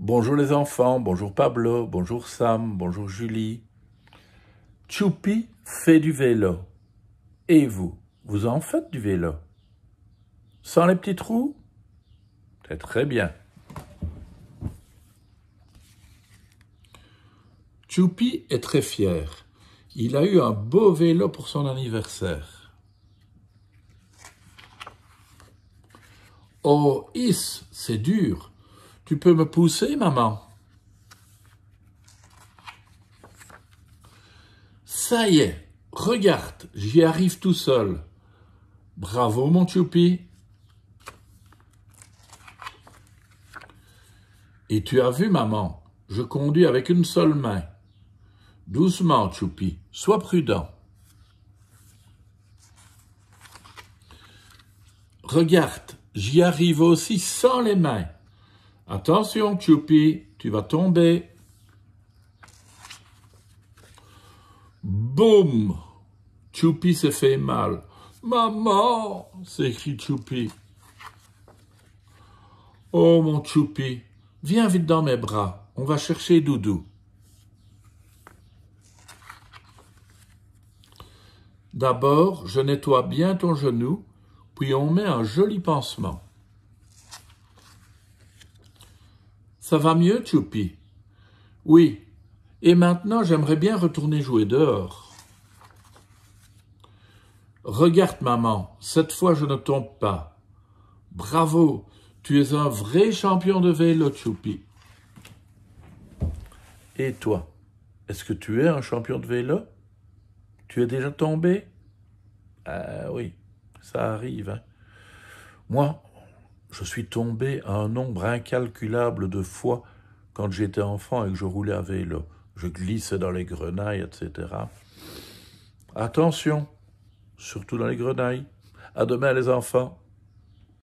Bonjour les enfants, bonjour Pablo, bonjour Sam, bonjour Julie. Choupi fait du vélo. Et vous, vous en faites du vélo Sans les petits trous C'est très bien. Choupi est très fier. Il a eu un beau vélo pour son anniversaire. Oh, is, c'est dur tu peux me pousser, maman Ça y est, regarde, j'y arrive tout seul. Bravo, mon Choupi. Et tu as vu, maman, je conduis avec une seule main. Doucement, Choupi, sois prudent. Regarde, j'y arrive aussi sans les mains. Attention, Choupi, tu vas tomber. Boum Choupi se fait mal. Maman s'écrie Choupi. Oh mon Choupi, viens vite dans mes bras, on va chercher Doudou. D'abord, je nettoie bien ton genou, puis on met un joli pansement. Ça va mieux, Tchoupi Oui. Et maintenant, j'aimerais bien retourner jouer dehors. Regarde, maman, cette fois je ne tombe pas. Bravo, tu es un vrai champion de vélo, Tchoupi. Et toi, est-ce que tu es un champion de vélo Tu es déjà tombé Ah oui, ça arrive. Hein. Moi, je suis tombé à un nombre incalculable de fois quand j'étais enfant et que je roulais à vélo. Je glissais dans les grenailles, etc. Attention, surtout dans les grenailles. À demain, les enfants.